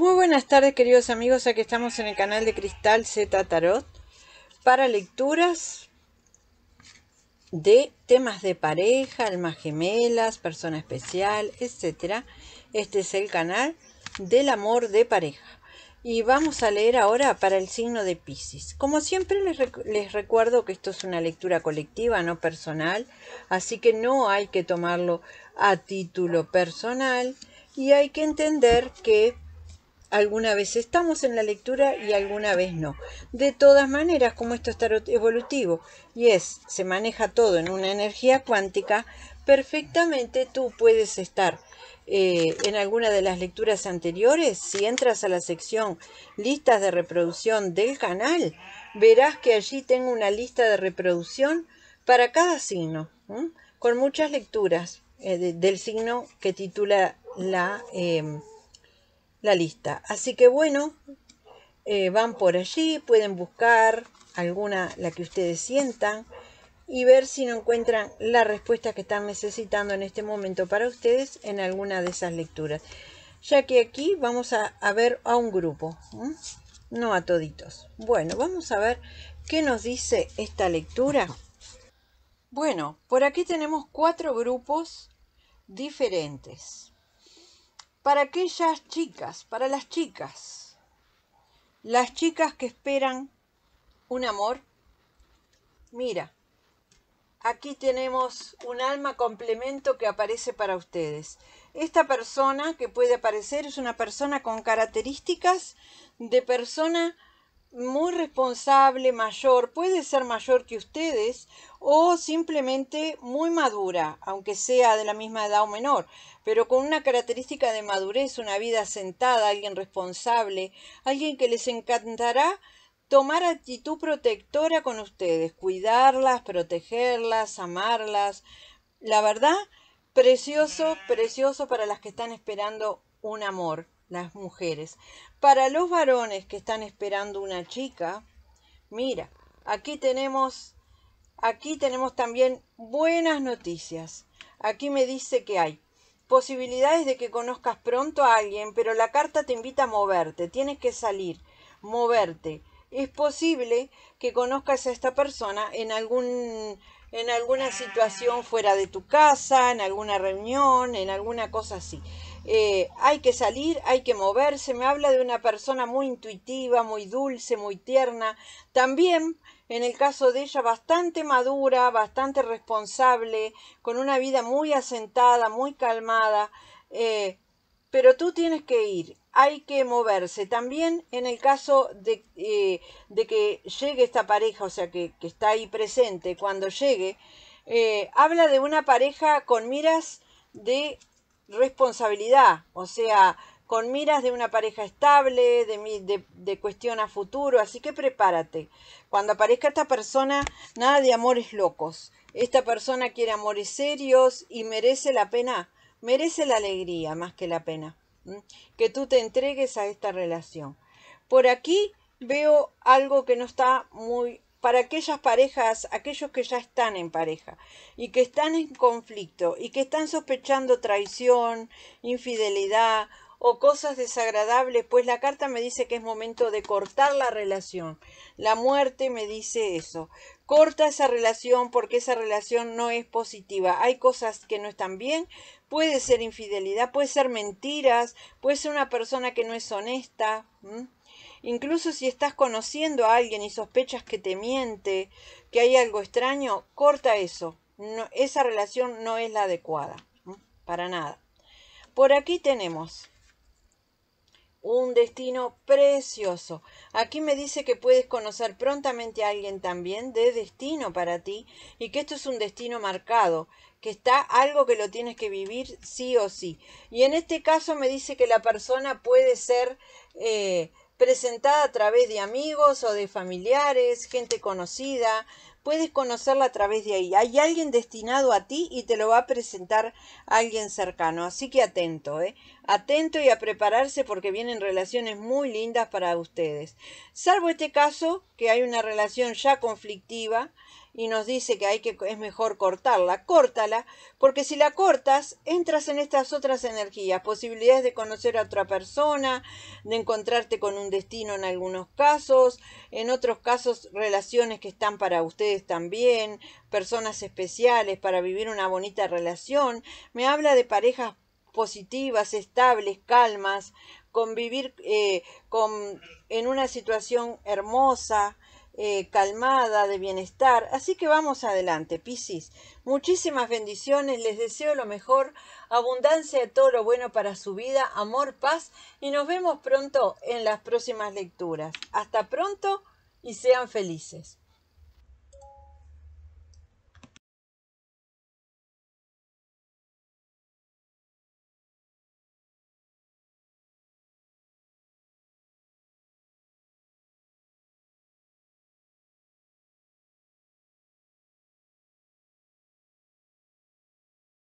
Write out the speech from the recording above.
Muy buenas tardes queridos amigos, aquí estamos en el canal de Cristal Z Tarot para lecturas de temas de pareja, almas gemelas, persona especial, etc. Este es el canal del amor de pareja. Y vamos a leer ahora para el signo de Pisces. Como siempre les, les recuerdo que esto es una lectura colectiva, no personal, así que no hay que tomarlo a título personal y hay que entender que alguna vez estamos en la lectura y alguna vez no. De todas maneras, como esto es evolutivo y es, se maneja todo en una energía cuántica, perfectamente tú puedes estar eh, en alguna de las lecturas anteriores. Si entras a la sección listas de reproducción del canal, verás que allí tengo una lista de reproducción para cada signo, con muchas lecturas eh, del signo que titula la em, la lista. Así que bueno, eh, van por allí, pueden buscar alguna, la que ustedes sientan, y ver si no encuentran la respuesta que están necesitando en este momento para ustedes en alguna de esas lecturas. Ya que aquí vamos a, ver a un grupo, no a toditos. Bueno, vamos a ver qué nos dice esta lectura. Bueno, por aquí tenemos cuatro grupos diferentes para aquellas chicas, para las chicas, las chicas que esperan un amor, mira, aquí tenemos un alma complemento que aparece para ustedes. Esta persona que puede aparecer es una persona con características de persona muy responsable, mayor, puede ser mayor que ustedes o simplemente muy madura, aunque sea de la misma edad o menor, pero con una característica de madurez, una vida sentada, alguien responsable, alguien que les encantará tomar actitud protectora con ustedes, cuidarlas, protegerlas, amarlas. La verdad, precioso, precioso para las que están esperando un amor las mujeres. Para los varones que están esperando una chica, mira, aquí tenemos aquí tenemos también buenas noticias. Aquí me dice que hay posibilidades de que conozcas pronto a alguien, pero la carta te invita a moverte, tienes que salir, moverte. Es posible que conozcas a esta persona en algún en alguna situación fuera de tu casa, en alguna reunión, en alguna cosa así. Eh, hay que salir, hay que moverse, me habla de una persona muy intuitiva, muy dulce, muy tierna, también en el caso de ella bastante madura, bastante responsable, con una vida muy asentada, muy calmada, eh, pero tú tienes que ir, hay que moverse. También en el caso de, eh, que llegue esta pareja, o sea, que, está ahí presente, cuando llegue, habla de una pareja con miras de responsabilidad, o sea, con miras de una pareja estable, de, cuestión a futuro, así que prepárate. Cuando aparezca esta persona, nada de amores locos. Esta persona quiere amores serios y merece la pena, merece la alegría más que la pena, que tú te entregues a esta relación. Por aquí veo algo que no está muy para aquellas parejas, aquellos que ya están en pareja y que están en conflicto y que están sospechando traición, infidelidad o cosas desagradables, pues la carta me dice que es momento de cortar la relación. La muerte me dice eso. Corta esa relación porque esa relación no es positiva. Hay cosas que no están bien, puede ser infidelidad, puede ser mentiras, puede ser una persona que no es honesta. Incluso si estás conociendo a alguien y sospechas que te miente, que hay algo extraño, corta eso. esa relación no es la adecuada, para nada. Por aquí tenemos un destino precioso. Aquí me dice que puedes conocer prontamente a alguien también de destino para ti y que esto es un destino marcado, que está algo que lo tienes que vivir sí o sí. Y en este caso me dice que la persona puede ser eh, presentada a través de amigos o de familiares, gente conocida, puedes conocerla a través de ahí. Hay alguien destinado a ti y te lo va a presentar alguien cercano. Así que atento, ¿eh? Atento y a prepararse porque vienen relaciones muy lindas para ustedes. Salvo este caso, que hay una relación ya conflictiva, y nos dice que, hay que es mejor cortarla, córtala, porque si la cortas, entras en estas otras energías, posibilidades de conocer a otra persona, de encontrarte con un destino en algunos casos, en otros casos relaciones que están para ustedes también, personas especiales para vivir una bonita relación. Me habla de parejas positivas, estables, calmas, convivir eh, con, en una situación hermosa, eh, calmada, de bienestar. Así que vamos adelante, Piscis. Muchísimas bendiciones, les deseo lo mejor, abundancia de todo lo bueno para su vida, amor, paz y nos vemos pronto en las próximas lecturas. Hasta pronto y sean felices.